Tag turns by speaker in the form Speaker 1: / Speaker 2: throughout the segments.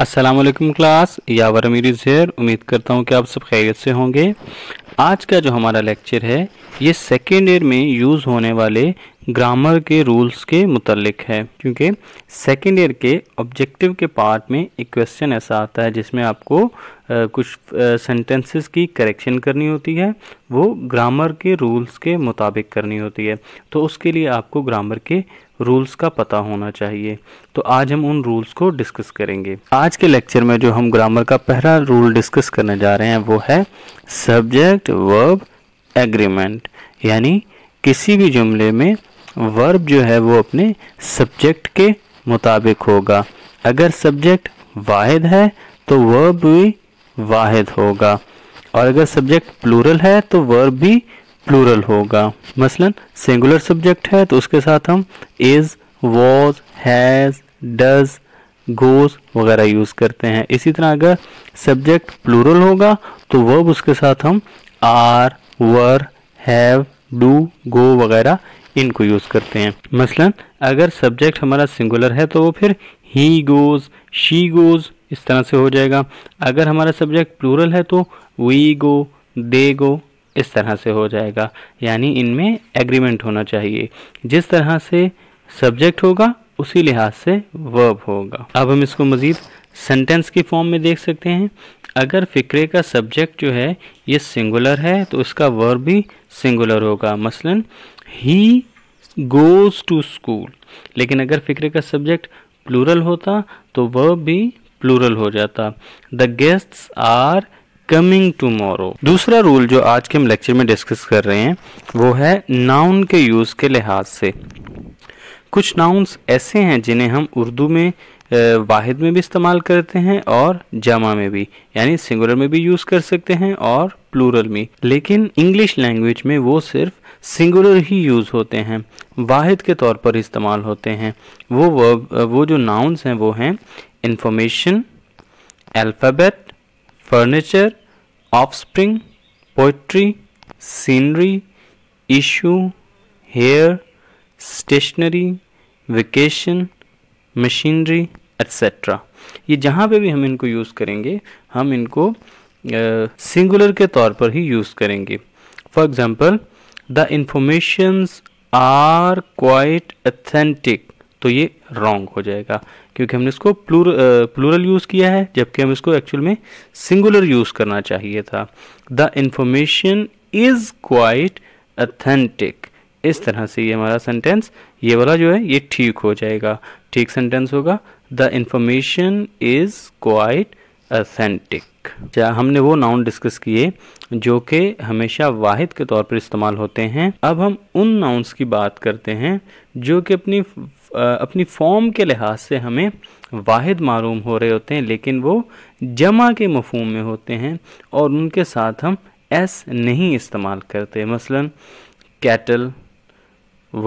Speaker 1: Aslam class यावर अमीरी ज़ेर उम्मीद करता हूँ कि आप सब खैरियत से होंगे आज का जो हमारा लेक्चर है ये सेकेंड ईयर में यूज़ होने वाले ग्रामर के रूल्स के मुतलक है क्योंकि सेकेंड ईयर के ऑब्जेक्टिव के पार्ट में एक क्वेश्चन ऐसा आता है जिसमें आपको आ, कुछ सेंटेंसेस की करेक्शन करनी होती है वो ग्रामर के रूल्स के मुताबिक करनी होती है तो उसके लिए आपको ग्रामर के रूल्स का पता होना चाहिए तो आज हम उन रूल्स को डिस्कस करेंगे आज के लेक्चर में जो हम ग्रामर का पहला रूल डिस्कस करने जा रहे हैं वो है सब्जेक्ट वर्ब एग्रीमेंट यानी किसी भी जुमले में वर्ब जो है वो अपने सब्जेक्ट के मुताबिक होगा अगर सब्जेक्ट वाहिद है तो वर्ब भी वाहिद होगा और अगर सब्जेक्ट प्लूरल है तो वर्ब भी प्लूरल होगा मसलन सिंगुलर सब्जेक्ट है तो उसके साथ हम is was has does goes वगैरह यूज़ करते हैं इसी तरह अगर सब्जेक्ट प्लूरल होगा तो वर्ब उसके साथ हम are were have do go वगैरह इनको यूज़ करते हैं मसलन अगर सब्जेक्ट हमारा सिंगुलर है तो वो फिर ही गोज़ शी गोज़ इस तरह से हो जाएगा अगर हमारा सब्जेक्ट प्लूरल है तो वी गो दे गो इस तरह से हो जाएगा यानी इनमें एग्रीमेंट होना चाहिए जिस तरह से सब्जेक्ट होगा उसी लिहाज से वर्ब होगा अब हम इसको मज़ीद सेंटेंस की फॉर्म में देख सकते हैं अगर फ़िक्रे का सब्जेक्ट जो है ये सिंगुलर है तो उसका वर्ब भी सिंगुलर होगा मसलन ही गोज़ टू स्कूल लेकिन अगर फिक्र का सब्जेक्ट प्लूरल होता तो वह भी प्लूरल हो जाता the guests are coming tomorrow दूसरा रूल जो आज के हम लेक्चर में डिस्कस कर रहे हैं वो है नाउन के यूज़ के लिहाज से कुछ नाउन्स ऐसे हैं जिन्हें हम उर्दू में वाहिद में भी इस्तेमाल करते हैं और जमा में भी यानी सिंगुलर में भी यूज़ कर सकते हैं और प्लूरल में लेकिन इंग्लिश लैंग्वेज में वो सिर्फ सिंगुलर ही यूज़ होते हैं वाहिद के तौर पर इस्तेमाल होते हैं वो वर्ब वो जो नाउंस हैं वो हैं information alphabet furniture offspring poetry scenery issue hair stationery vacation machinery etcetera ये जहाँ पे भी हम इनको यूज़ करेंगे हम इनको सिंगुलर uh, के तौर पर ही यूज़ करेंगे for example the informations are quite authentic तो ये रॉन्ग हो जाएगा क्योंकि हमने इसको प्लूर प्लूरल यूज़ किया है जबकि हम इसको एक्चुअल में सिंगुलर यूज़ करना चाहिए था the information is quite authentic इस तरह से ये हमारा सेंटेंस ये वाला जो है ये ठीक हो जाएगा ठीक सेंटेंस होगा the information is quite authentic हमने वो नाउन डिस्कस किए जो कि हमेशा वाहिद के तौर पर इस्तेमाल होते हैं अब हम उन नाउन्स की बात करते हैं जो कि अपनी अपनी फॉर्म के लिहाज से हमें वाहिद मालूम हो रहे होते हैं लेकिन वो जमा के मफहम में होते हैं और उनके साथ हम एस नहीं इस्तेमाल करते मसलन cattle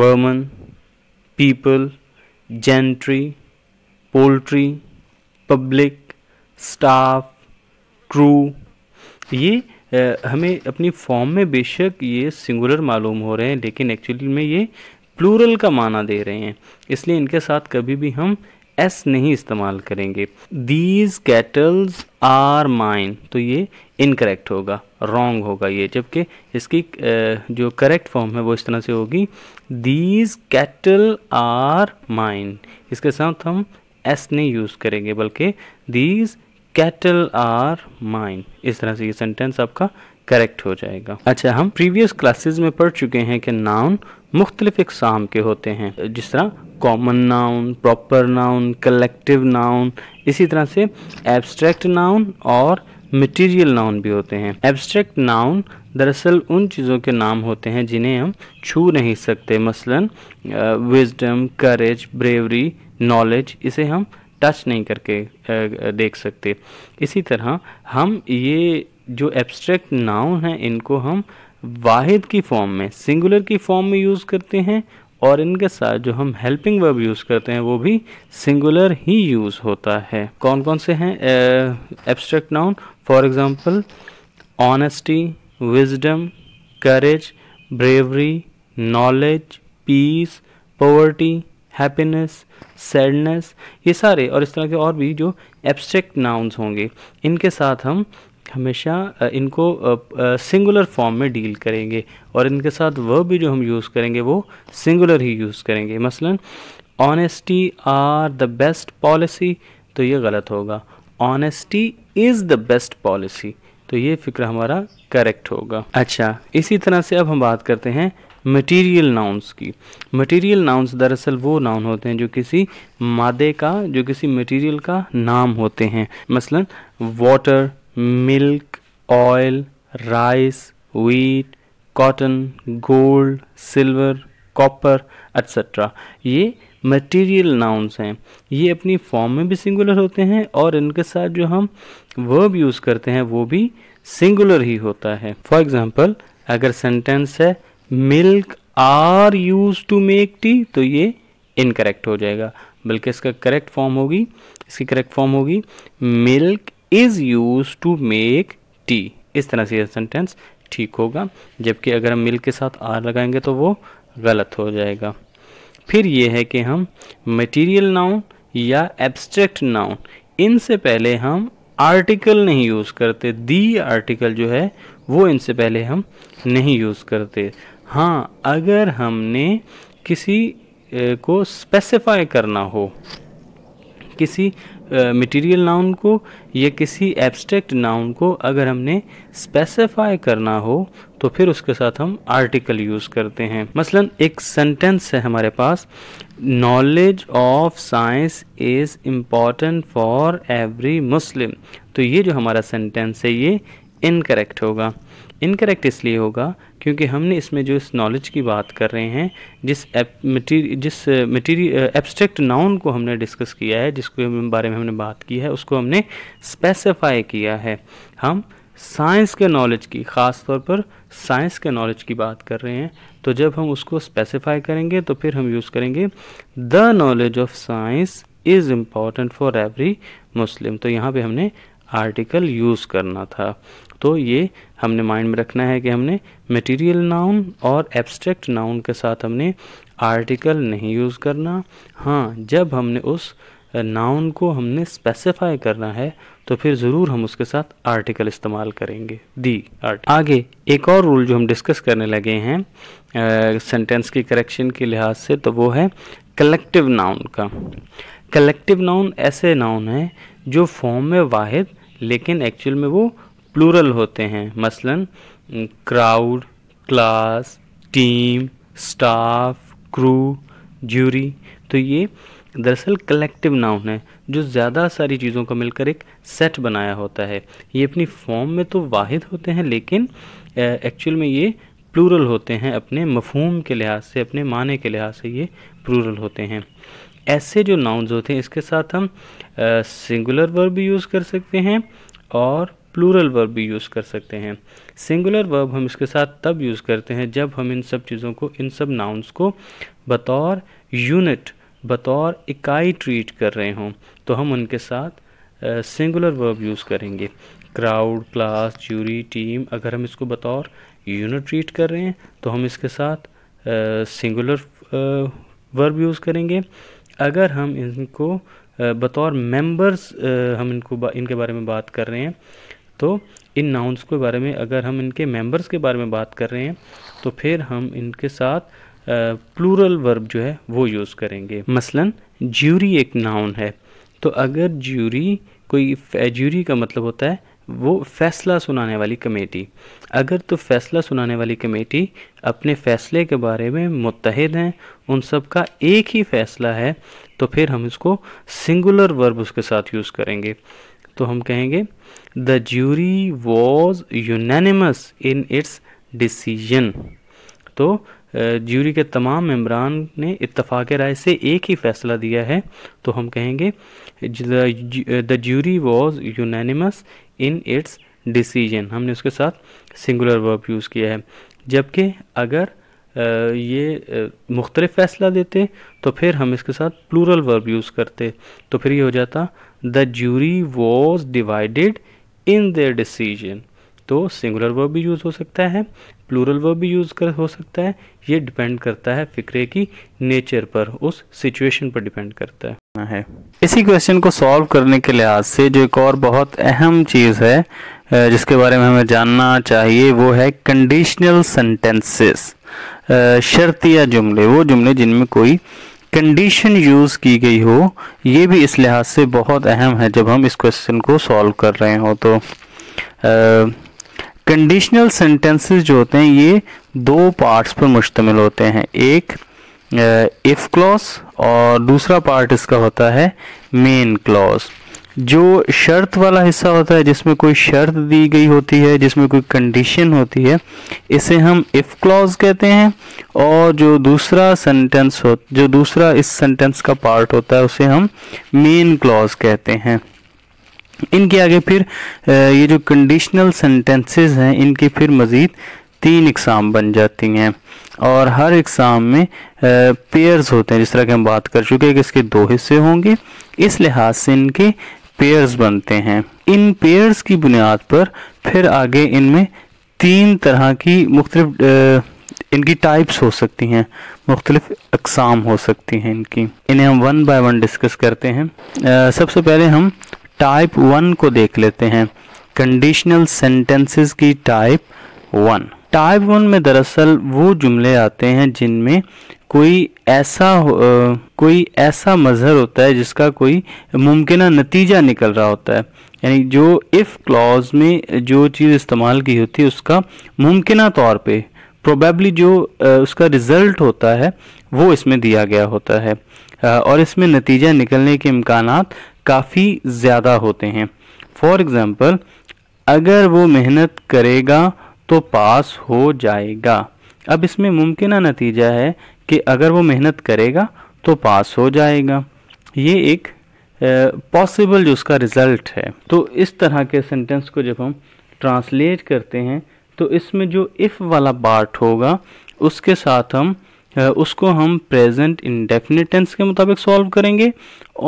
Speaker 1: vermin people gentry poultry public staff crew ये हमें अपनी फॉर्म में बेशक ये सिंगुलर मालूम हो रहे हैं लेकिन एक्चुअली में ये प्लूरल का माना दे रहे हैं इसलिए इनके साथ कभी भी हम एस नहीं इस्तेमाल करेंगे दीज कैटल्स आर माइन तो ये इनकरेक्ट होगा रॉन्ग होगा ये जबकि इसकी जो करेक्ट फॉर्म है वो इस तरह से होगी दीज कैटल आर माइन इसके साथ हम एस नहीं यूज़ करेंगे बल्कि दीज कैटल आर माइन इस तरह से ये सेंटेंस आपका करेक्ट हो जाएगा अच्छा हम प्रीवियस क्लासेस में पढ़ चुके हैं कि नाउन मुख्तलिफ इकसाम के होते हैं जिस तरह common noun proper noun collective noun इसी तरह से एब्स्ट्रैक्ट नाउन और मटेरियल नाउन भी होते हैं एब्स्ट्रैक्ट नाउन दरअसल उन चीज़ों के नाम होते हैं जिन्हें हम छू नहीं सकते मसलन विजडम करेज ब्रेवरी नॉलेज इसे हम टच नहीं करके देख सकते इसी तरह हम ये जो एब्स्ट्रैक्ट नाउन हैं इनको हम वाहिद की फॉर्म में सिंगुलर की फॉर्म में यूज़ करते हैं और इनके साथ जो हम हेल्पिंग वर्ब यूज़ करते हैं वो भी सिंगुलर ही यूज़ होता है कौन कौन से हैं abstract noun for example honesty wisdom courage bravery knowledge peace poverty happiness sadness ये सारे और इस तरह के और भी जो एब्स्ट्रैक्ट नाउन्स होंगे इनके साथ हम हमेशा इनको सिंगुलर फॉर्म में डील करेंगे और इनके साथ वर्ब भी जो हम यूज़ करेंगे वो सिंगुलर ही यूज़ करेंगे मसलन honesty are the best policy तो ये गलत होगा honesty is the best policy तो ये फिक्र हमारा करेक्ट होगा अच्छा इसी तरह से अब हम बात करते हैं मटेरियल नाउन्स की मटेरियल नाउन्स दरअसल वो नाउन होते हैं जो किसी मादे का जो किसी मटेरियल का नाम होते हैं मसलन water milk oil rice wheat cotton gold silver copper etcetera ये मटेरियल नाउन्स हैं ये अपनी फॉर्म में भी सिंगुलर होते हैं और इनके साथ जो हम वर्ब यूज़ करते हैं वो भी सिंगुलर ही होता है फॉर एग्ज़ाम्पल अगर सेंटेंस है milk are use to make tea तो ये इनकरेक्ट हो जाएगा बल्कि इसका करेक्ट फॉर्म होगी इसकी करेक्ट फॉर्म होगी milk is use to make tea इस तरह से यह सेंटेंस ठीक होगा जबकि अगर हम मिल्क के साथ आर लगाएंगे तो वो गलत हो जाएगा फिर ये है कि हम मटेरियल नाउन या एब्स्ट्रैक्ट नाउन इनसे पहले हम आर्टिकल नहीं यूज़ करते दी आर्टिकल जो है वो इनसे पहले हम नहीं यूज़ करते हाँ अगर हमने किसी को स्पेसिफाई करना हो किसी मटेरियल नाउन को या किसी एब्स्ट्रैक्ट नाउन को अगर हमने स्पेसिफाई करना हो तो फिर उसके साथ हम आर्टिकल यूज़ करते हैं मसलन एक सेंटेंस है हमारे पास knowledge of science is important for every Muslim तो ये जो हमारा सेंटेंस है ये इनकरेक्ट होगा इनकरेक्ट इसलिए होगा क्योंकि हमने इसमें जो इस नॉलेज की बात कर रहे हैं जिस मटीरियल जिस मटीरियल एब्स्ट्रैक्ट नाउन को हमने डिस्कस किया है जिसके बारे में हमने बात की है उसको हमने स्पेसिफाई किया है हम साइंस के नॉलेज की ख़ास तौर पर साइंस के नॉलेज की बात कर रहे हैं तो जब हम उसको स्पेसिफाई करेंगे तो फिर हम यूज़ करेंगे the knowledge of science is important for every Muslim तो यहाँ पे हमने आर्टिकल यूज़ करना था तो ये हमने माइंड में रखना है कि हमने मटेरियल नाउन और एब्स्ट्रैक्ट नाउन के साथ हमने आर्टिकल नहीं यूज़ करना हाँ जब हमने उस नाउन को हमने स्पेसिफाई करना है तो फिर ज़रूर हम उसके साथ आर्टिकल इस्तेमाल करेंगे दी आर्ट आगे एक और रूल जो हम डिस्कस करने लगे हैं सेंटेंस की करेक्शन के लिहाज से तो वो है कलेक्टिव नाउन का कलेक्टिव नाउन ऐसे नाउन हैं जो फॉर्म में वाहिद लेकिन एक्चुअल में वो प्लूरल होते हैं मसलन crowd class team staff crew jury तो ये दरअसल कलेक्टिव नाउन है जो ज़्यादा सारी चीज़ों का मिलकर एक सेट बनाया होता है ये अपनी फॉर्म में तो वाहिद होते हैं लेकिन एक्चुअल में ये प्लूरल होते हैं अपने मफहूम के लिहाज से अपने माने के लिहाज से ये प्लूरल होते हैं ऐसे जो नाउन्स होते हैं इसके साथ हम सिंगुलर वर्ब भी यूज़ कर सकते हैं और प्लूरल वर्ब भी यूज़ कर सकते हैं सिंगुलर वर्ब हम इसके साथ तब यूज़ करते हैं जब हम इन सब चीज़ों को इन सब नाउन्स को बतौर यूनिट बतौर इकाई ट्रीट कर रहे हों तो हम उनके साथ सिंगुलर वर्ब यूज़ करेंगे क्राउड क्लास जूरी टीम अगर हम इसको बतौर यूनिट ट्रीट कर रहे हैं तो हम इसके साथ सिंगुलर वर्ब यूज़ करेंगे अगर हम इनको बतौर मेंबर्स हम इनको इनके बारे में बात कर रहे हैं तो इन नाउंस के बारे में अगर हम इनके मेंबर्स के बारे में बात कर रहे हैं तो फिर हम इनके साथ प्लूरल वर्ब जो है वो यूज़ करेंगे मसलन ज्यूरी एक नाउन है तो अगर ज्यूरी कोई ज्यूरी का मतलब होता है वो फैसला सुनाने वाली कमेटी अगर तो फैसला सुनाने वाली कमेटी अपने फैसले के बारे में मुतहद हैं उन सब का एक ही फैसला है तो फिर हम इसको सिंगुलर वर्ब उसके साथ यूज़ करेंगे तो हम कहेंगे the jury was unanimous in its decision तो ज्यूरी के तमाम मम्बरान ने इतफ़ाक़ राय से एक ही फ़ैसला दिया है तो हम कहेंगे the jury was unanimous in its decision हमने उसके साथ सिंगुलर वर्ब यूज़ किया है जबकि अगर ये मुख्तलिफ फ़ैसला देते तो फिर हम इसके साथ प्लूरल वर्ब यूज़ करते तो फिर ये हो जाता the jury was divided in the decision तो सिंगुलर वर्ब भी यूज़ हो सकता है प्लूरल वर्ब भी यूज़ कर हो सकता है ये डिपेंड करता है फ़िक्रे की नेचर पर उस सिचुएशन पर डिपेंड करता है है इसी क्वेश्चन को सॉल्व करने के लिहाज से जो एक और बहुत अहम चीज़ है जिसके बारे में हमें जानना चाहिए वो है कंडीशनल सेंटेंसेस शर्तिया जुमले वो जुमले जिनमें कोई कंडीशन यूज़ की गई हो ये भी इस लिहाज से बहुत अहम है जब हम इस क्वेश्चन को सॉल्व कर रहे हो तो आ, कंडीशनल सेंटेंसेस जो होते हैं ये दो पार्ट्स पर मुश्तमिल होते हैं एक इफ़ क्लॉज और दूसरा पार्ट इसका होता है मेन क्लॉज जो शर्त वाला हिस्सा होता है जिसमें कोई शर्त दी गई होती है जिसमें कोई कंडीशन होती है इसे हम इफ़ क्लॉज कहते हैं और जो दूसरा सेंटेंस हो जो दूसरा इस सेंटेंस का पार्ट होता है उसे हम मेन क्लॉज कहते हैं इनके आगे फिर ये जो कंडीशनल सेंटेंसेस हैं इनकी फिर मज़ीद तीन इकसाम बन जाती हैं और हर इकसाम में पेयर्स होते हैं जिस तरह के हम बात कर चुके हैं कि इसके दो हिस्से होंगे इस लिहाज से इनके पेयर्स बनते हैं इन पेयर्स की बुनियाद पर फिर आगे इनमें तीन तरह की मुख्तलिफ इनकी टाइप्स हो सकती हैं मुख्तलिफ अकसाम हो सकती हैं इनकी इन्हें हम वन बाय वन डिस्कस करते हैं सबसे पहले हम टाइप वन को देख लेते हैं कंडीशनल सेंटेंसेस की टाइप वन टाइप वन में दरअसल वो जुमले आते हैं जिनमें कोई ऐसा कोई ऐसा मज़हर होता है जिसका कोई मुमकिन नतीजा निकल रहा होता है यानी जो इफ़ क्लॉज में जो चीज़ इस्तेमाल की होती है उसका मुमकिन तौर पे प्रोबेबली जो उसका रिज़ल्ट होता है वो इसमें दिया गया होता है और इसमें नतीजा निकलने के इम्कान काफ़ी ज़्यादा होते हैं फॉर एग्ज़ाम्पल अगर वो मेहनत करेगा तो पास हो जाएगा अब इसमें मुमकिन नतीजा है कि अगर वो मेहनत करेगा तो पास हो जाएगा ये एक पॉसिबल जो उसका रिज़ल्ट है तो इस तरह के सेंटेंस को जब हम ट्रांसलेट करते हैं तो इसमें जो इफ़ वाला पार्ट होगा उसके साथ हम उसको हम प्रेजेंट इंडेफिनेट टेंस के मुताबिक सॉल्व करेंगे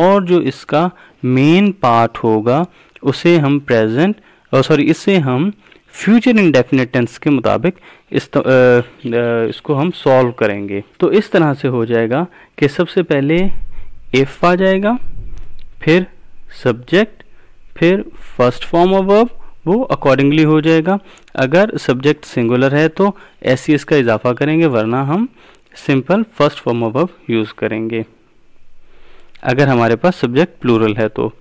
Speaker 1: और जो इसका मेन पार्ट होगा उसे हम प्रेजेंट सॉरी इसे हम फ्यूचर इंडेफिनेट टेंस के मुताबिक इस तो, आ, आ, इसको हम सॉल्व करेंगे तो इस तरह से हो जाएगा कि सबसे पहले एफ आ जाएगा फिर सब्जेक्ट फिर फर्स्ट फॉर्म ऑफ वर्ब वो अकॉर्डिंगली हो जाएगा अगर सब्जेक्ट सिंगुलर है तो ऐसी इसका इजाफा करेंगे वरना हम सिंपल फर्स्ट फॉर्म ऑफ अब यूज़ करेंगे अगर हमारे पास सब्जेक्ट प्लूरल है तो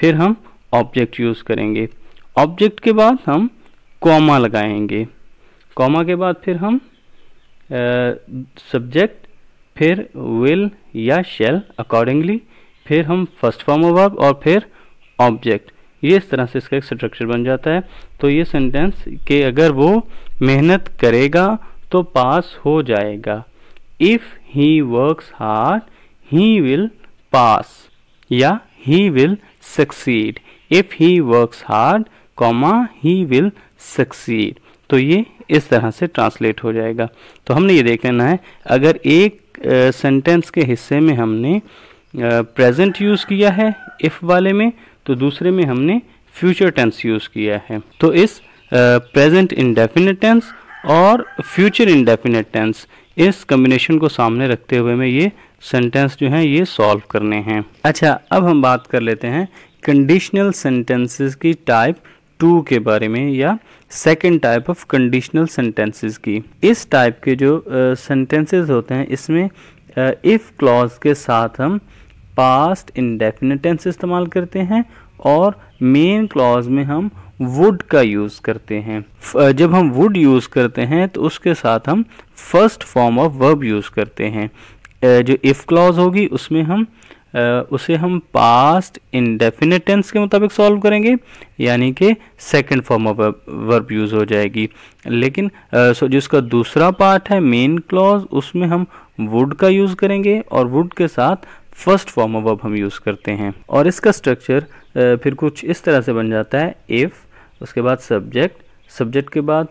Speaker 1: फिर हम ऑब्जेक्ट यूज़ करेंगे ऑब्जेक्ट के बाद हम कॉमा लगाएंगे कॉमा के बाद फिर हम सब्जेक्ट फिर विल या शेल अकॉर्डिंगली फिर हम फर्स्ट फॉर्म ऑफ और फिर ऑब्जेक्ट ये इस तरह से इसका एक स्ट्रक्चर बन जाता है तो ये सेंटेंस के अगर वो मेहनत करेगा तो पास हो जाएगा if he work hard he will pass या he will succeed if he works hard comma he will succeed तो ये इस तरह से ट्रांसलेट हो जाएगा तो हमने ये देख लेना है अगर एक सेंटेंस uh, के हिस्से में हमने प्रेजेंट uh, यूज़ किया है इफ़ वाले में तो दूसरे में हमने फ्यूचर टेंस यूज़ किया है तो इस प्रेजेंट इंडेफिनेट टेंस और फ्यूचर इंडेफिनेट टेंस इस कम्बिनेशन को सामने रखते हुए में ये सेंटेंस जो हैं ये सॉल्व करने हैं अच्छा अब हम बात कर लेते हैं कंडीशनल सेंटेंसेस की टाइप टू के बारे में या second type of conditional sentences की इस टाइप के जो सेंटेंसेस uh, होते हैं इसमें इफ़ uh, क्लॉज के साथ हम पास्ट इंडेफिनिट टेंस इस्तेमाल करते हैं और मेन क्लॉज में हम वुड का यूज़ करते हैं जब हम वुड यूज़ करते हैं तो उसके साथ हम first form of verb use करते हैं जो इफ़ क्लॉज होगी उसमें हम उसे हम पास्ट इंडेफिनेट टेंस के मुताबिक सॉल्व करेंगे यानी कि second form of verb use हो जाएगी लेकिन सो जिसका दूसरा पार्ट है मेन क्लॉज उसमें हम वुड का यूज़ करेंगे और वुड के साथ फर्स्ट फॉर्म ऑफ वर्ब हम यूज़ करते हैं और इसका स्ट्रक्चर फिर कुछ इस तरह से बन जाता है इफ़ उसके बाद सब्जेक्ट सब्जेक्ट के बाद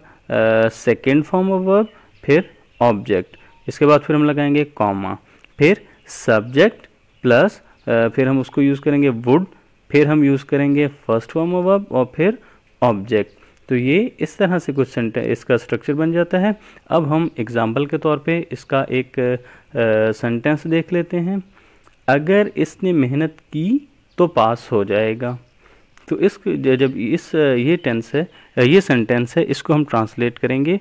Speaker 1: सेकेंड फॉर्म ऑफ वर्ब फिर ऑब्जेक्ट इसके बाद फिर हम लगाएंगे कॉमा फिर सब्जेक्ट प्लस फिर हम उसको यूज़ करेंगे वुड फिर हम यूज़ करेंगे फर्स्ट फॉर्म ऑफ वर्ब और फिर ऑब्जेक्ट तो ये इस तरह से कुछ सेंटें इसका स्ट्रक्चर बन जाता है अब हम एग्ज़ाम्पल के तौर पे इसका एक सेंटेंस देख लेते हैं अगर इसने मेहनत की तो पास हो जाएगा तो इस जब इस ये टेंस है ये सेंटेंस है इसको हम ट्रांसलेट करेंगे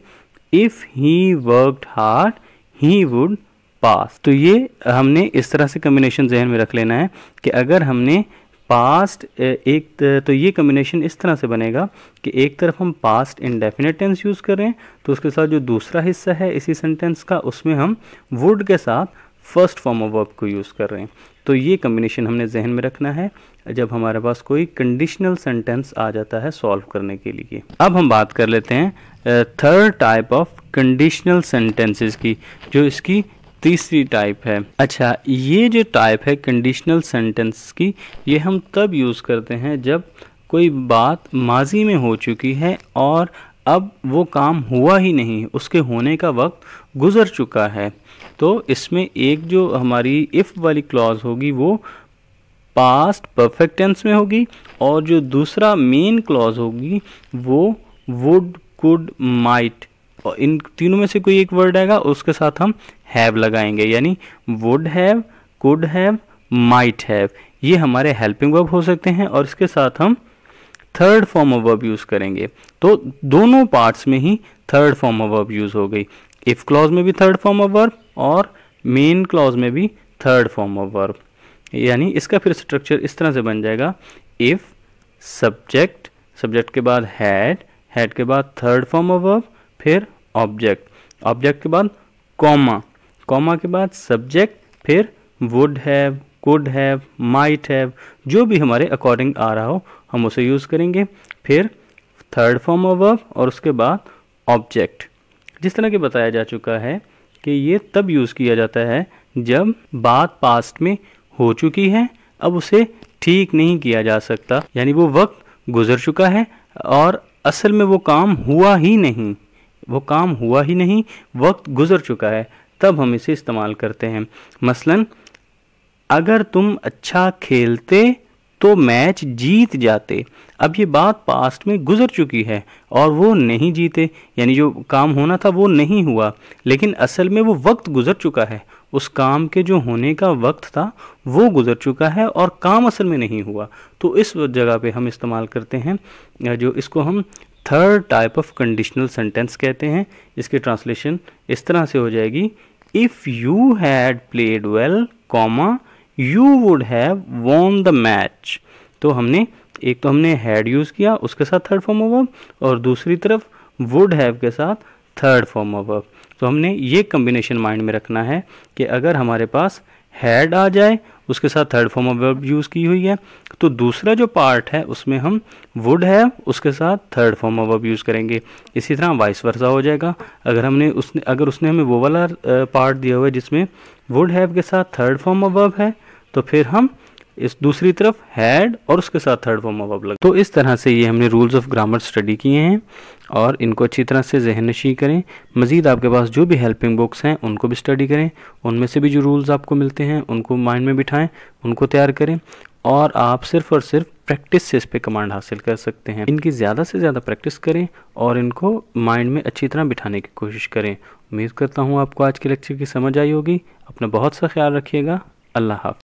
Speaker 1: if he worked hard he would pass तो ये हमने इस तरह से कम्बिनेशन जहन में रख लेना है कि अगर हमने पास्ट एक तो ये कम्बिनेशन इस तरह से बनेगा कि एक तरफ हम पास्ट डेफिनेट टेंस यूज़ कर रहे हैं तो उसके साथ जो दूसरा हिस्सा है इसी सेंटेंस का उसमें हम वुड के साथ फर्स्ट फॉर्म ऑफ वर्ब को यूज़ कर रहे हैं तो ये कम्बिनेशन हमने जहन में रखना है जब हमारे पास कोई कंडीशनल सेंटेंस आ जाता है सॉल्व करने के लिए अब हम बात कर लेते हैं third type of conditional sentences की जो इसकी तीसरी टाइप है अच्छा ये जो टाइप है कंडीशनल सेंटेंस की ये हम तब यूज़ करते हैं जब कोई बात माजी में हो चुकी है और अब वो काम हुआ ही नहीं उसके होने का वक्त गुज़र चुका है तो इसमें एक जो हमारी इफ़ वाली क्लॉज होगी वो पास्ट परफेक्ट टेंस में होगी और जो दूसरा मेन क्लॉज होगी वो वुड कुड माइट और इन तीनों में से कोई एक वर्ड आएगा उसके साथ हम हैव लगाएंगे यानी would have could have might have ये हमारे हेल्पिंग वर्ब हो सकते हैं और इसके साथ हम third form of verb use करेंगे तो दोनों पार्ट्स में ही third form of verb use हो गई इफ क्लॉज में भी थर्ड फॉर्म ऑफ वर्ब और मेन क्लॉज में भी थर्ड फॉर्म ऑफ वर्ब यानी इसका फिर स्ट्रक्चर इस तरह से बन जाएगा इफ़ सब्जेक्ट सब्जेक्ट के बाद हैड हैड के बाद थर्ड फॉर्म ऑफ वर्ब फिर ऑब्जेक्ट ऑब्जेक्ट के बाद कॉमा कॉमा के बाद सब्जेक्ट फिर would have could have might have जो भी हमारे अकॉर्डिंग आ रहा हो हम उसे यूज़ करेंगे फिर थर्ड फॉर्म ऑफ वर्ब और उसके बाद ऑब्जेक्ट जिस तरह के बताया जा चुका है कि ये तब यूज़ किया जाता है जब बात पास्ट में हो चुकी है अब उसे ठीक नहीं किया जा सकता यानी वो वक्त गुजर चुका है और असल में वो काम हुआ ही नहीं वो काम हुआ ही नहीं वक्त गुजर चुका है तब हम इसे इस्तेमाल करते हैं मसलन अगर तुम अच्छा खेलते तो मैच जीत जाते अब ये बात पास्ट में गुजर चुकी है और वो नहीं जीते यानी जो काम होना था वो नहीं हुआ लेकिन असल में वो वक्त गुजर चुका है उस काम के जो होने का वक्त था वो गुजर चुका है और काम असल में नहीं हुआ तो इस जगह पे हम इस्तेमाल करते हैं जो इसको हम third type of conditional sentence कहते हैं इसकी ट्रांसलेशन इस तरह से हो जाएगी if you had played well comma you would have won the match तो हमने एक तो हमने हैड यूज़ किया उसके साथ थर्ड फॉर्म ऑफ वर्ब और दूसरी तरफ वुड हैव के साथ थर्ड फॉर्म ऑफ वर्ब तो हमने ये कम्बिनेशन माइंड में रखना है कि अगर हमारे पास हैड आ जाए उसके साथ third form of verb use की हुई है तो दूसरा जो पार्ट है उसमें हम वुड है उसके साथ third form of verb use करेंगे इसी तरह वाइस वर्सा हो जाएगा अगर हमने उसने अगर उसने हमें वो वाला पार्ट दिया हुआ है जिसमें वुड हैव के साथ थर्ड फॉर्म ऑफ वर्ब है तो फिर हम इस दूसरी तरफ हैड और उसके साथ थर्ड फॉर्म ऑफ अब तो इस तरह से ये हमने रूल्स ऑफ ग्रामर स्टडी किए हैं और इनको अच्छी तरह से जहन नशी करें मज़ीद आपके पास जो भी हेल्पिंग बुक्स हैं उनको भी स्टडी करें उनमें से भी जो रूल्स आपको मिलते हैं उनको माइंड में बिठाएं उनको तैयार करें और आप सिर्फ और सिर्फ प्रैक्टिस से इस पर कमांड हासिल कर सकते हैं इनकी ज़्यादा से ज़्यादा प्रैक्टिस करें और इनको माइंड में अच्छी तरह बिठाने की कोशिश करें उम्मीद करता हूँ आपको आज के लेक्चर की समझ आई होगी अपना बहुत सा ख्याल रखिएगा अल्लाह हाफ